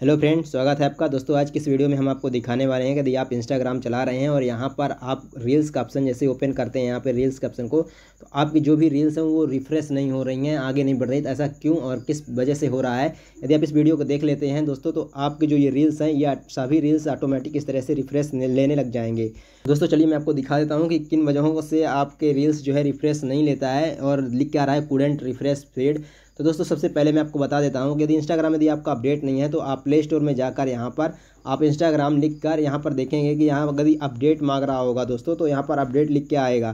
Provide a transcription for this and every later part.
hello friend स्वागत है आपका दोस्तों आज की इस वीडियो में हम आपको दिखाने वाले हैं कि यदि आप इंस्टाग्राम चला रहे हैं और यहाँ पर आप रील्स का ऑप्शन जैसे ओपन करते हैं यहाँ पे रील्स का ऑप्शन को तो आपकी जो भी रील्स हैं वो रिफ्रेश नहीं हो रही हैं आगे नहीं बढ़ रही तो ऐसा क्यों और किस वजह से हो रहा है यदि आप इस वीडियो को देख लेते हैं दोस्तों तो आपकी जो ये रील्स हैं या सभी रील्स ऑटोमेटिक इस तरह से रिफ्रेश लेने लग जाएंगे दोस्तों चलिए मैं आपको दिखा देता हूँ कि किन वजहों से आपके रील्स जो है रिफ्रेश नहीं लेता है और लिख के आ रहा है कूडेंट रिफ्रेश फेड तो दोस्तों सबसे पहले मैं आपको बता देता हूँ कि यदि इंस्टाग्राम यदि आपका अपडेट नहीं है तो आप प्ले स्टोर में जाकर यहाँ पर आप इंस्टाग्राम लिख कर यहाँ पर देखेंगे कि यहाँ यदि अपडेट मांग रहा होगा दोस्तों तो यहाँ पर अपडेट लिख के आएगा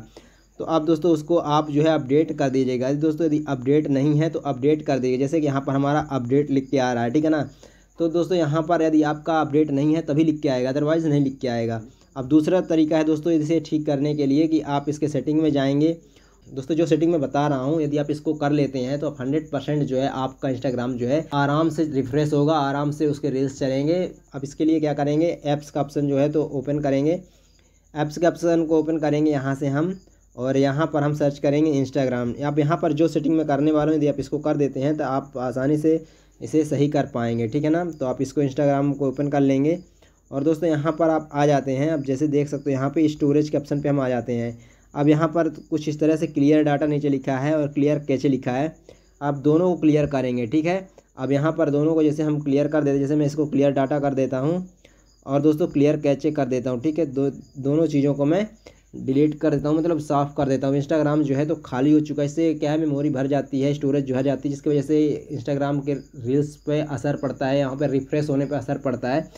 तो आप दोस्तों उसको आप जो है अपडेट कर दीजिएगा यदि दोस्तों यदि अपडेट नहीं है तो अपडेट कर दीजिए जैसे कि यहाँ पर हमारा अपडेट लिख के आ रहा है ठीक है ना तो दोस्तों यहाँ पर यदि आपका अपडेट नहीं है तभी लिख के आएगा अदरवाइज़ नहीं लिख के आएगा अब दूसरा तरीका है दोस्तों इसे ठीक करने के लिए कि आप इसके सेटिंग में जाएंगे दोस्तों जो सेटिंग मैं बता रहा हूँ यदि आप इसको कर लेते हैं तो आप हंड्रेड परसेंट जो है आपका इंस्टाग्राम जो है आराम से रिफ्रेश होगा आराम से उसके रील्स चलेंगे अब इसके लिए क्या करेंगे ऐप्स का ऑप्शन जो है तो ओपन करेंगे ऐप्स के ऑप्शन को ओपन करेंगे यहाँ से हम और यहाँ पर हम सर्च करेंगे इंस्टाग्राम आप यहाँ पर जो सेटिंग में करने वाला हूँ यदि आप इसको कर देते हैं तो आप आसानी से इसे सही कर पाएंगे ठीक है ना तो आप इसको इंस्टाग्राम को ओपन कर लेंगे और दोस्तों यहाँ पर आप आ जाते हैं अब जैसे देख सकते हो यहाँ पे स्टोरेज के ऑप्शन पे हम आ जाते हैं अब यहाँ पर कुछ इस तरह से क्लियर डाटा नीचे लिखा है और क्लियर कैसे लिखा है आप दोनों को क्लियर करेंगे ठीक है अब यहाँ पर दोनों को जैसे हम क्लियर कर देते जैसे मैं इसको क्लियर डाटा कर देता हूँ और दोस्तों क्लियर कैचे कर देता हूँ ठीक है दो दोनों चीज़ों को मैं डिलीट कर देता हूँ मतलब साफ़ कर देता हूँ इंस्टाग्राम जो है तो खाली हो चुका है इससे क्या है मेमोरी भर जाती है स्टोरेज जो है जाती है जिसकी वजह से इंस्टाग्राम के रील्स पर असर पड़ता है यहाँ पर रिफ्रेश होने पर असर पड़ता है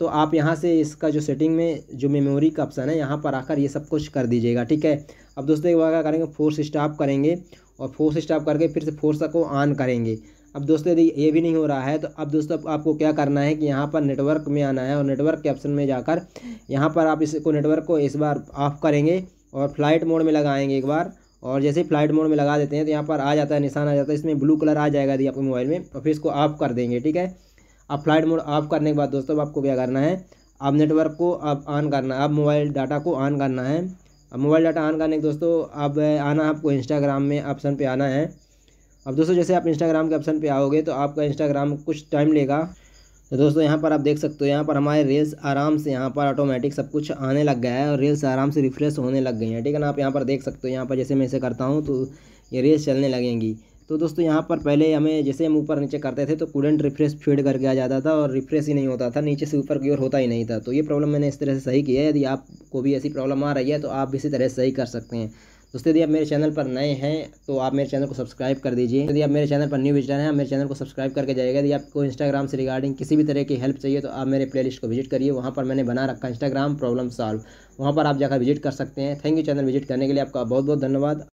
तो आप यहाँ से इसका जो सेटिंग में जो मेमोरी का ऑप्शन है यहाँ पर आकर ये सब कुछ कर दीजिएगा ठीक है अब दोस्तों एक बार क्या करेंगे फोर्स स्टॉप करेंगे और फोर्स स्टॉप करके फिर से फोर्स को ऑन करेंगे अब दोस्तों यदि ये भी नहीं हो रहा है तो अब दोस्तों आपको क्या करना है कि यहाँ पर नेटवर्क में आना है और नेटवर्क के ऑप्शन में जाकर यहाँ पर आप इसको नेटवर्क को इस बार ऑफ करेंगे और फ्लाइट मोड में लगाएंगे एक बार और जैसे फ्लाइट मोड में लगा देते हैं तो यहाँ पर आ जाता है निशान आ जाता है इसमें ब्लू कलर आ जाएगा यदि आपके मोबाइल में और तो फिर इसको ऑफ कर देंगे ठीक है अब फ्लाइट मोड ऑफ करने के बाद दोस्तों आपको क्या करना है अब नेटवर्क को अब ऑन करना है अब मोबाइल डाटा को ऑन करना है अब मोबाइल डाटा ऑन करने के दोस्तों अब आना आपको इंस्टाग्राम में ऑप्शन पे आना है अब दोस्तों जैसे आप इंस्टाग्राम के ऑप्शन पे आओगे तो आपका इंस्टाग्राम कुछ टाइम लेगा तो दोस्तों यहाँ पर आप देख सकते हो यहाँ पर हमारे रील्स आराम से यहाँ पर ऑटोमेटिक सब कुछ आने लग गया है और रील्स आराम से रिफ्रेश होने लग गई हैं ठीक है ना आप यहाँ पर देख सकते हो यहाँ पर जैसे मैं इसे करता हूँ तो ये रील्स चलने लगेंगी तो दोस्तों यहाँ पर पहले हमें जैसे हम ऊपर नीचे करते थे तो कूडेंट रिफ्रेश फीड करके आ जाता था और रिफ्रेश ही नहीं होता था नीचे से ऊपर की ओर होता ही नहीं था तो ये प्रॉब्लम मैंने इस तरह से सही की है यदि आपको भी ऐसी प्रॉब्लम आ रही है तो आप भी इसी तरह से सही कर सकते हैं दोस्तों यदि आप मेरे चैनल पर नए हैं तो आप मेरे चैनल को सब्सक्राइब कर दीजिए यदि आप मेरे चैनल पर न्यू विजिटर हैं आप मेरे चैनल को सब्सक्राइब करके जाएगा यदि आपको इंस्टाग्राम से रिगार्डिंग किसी भी तरह की हेल्प चाहिए तो आप मेरे प्लेलिस्ट को विजिट करिए वहाँ पर मैंने बना रखा इंस्टाग्राम प्रॉब्लम सॉल्व वहाँ पर आप जाकर विजिट कर सकते हैं थैंक यू चैनल विजिट करने के लिए आपका बहुत बहुत धन्यवाद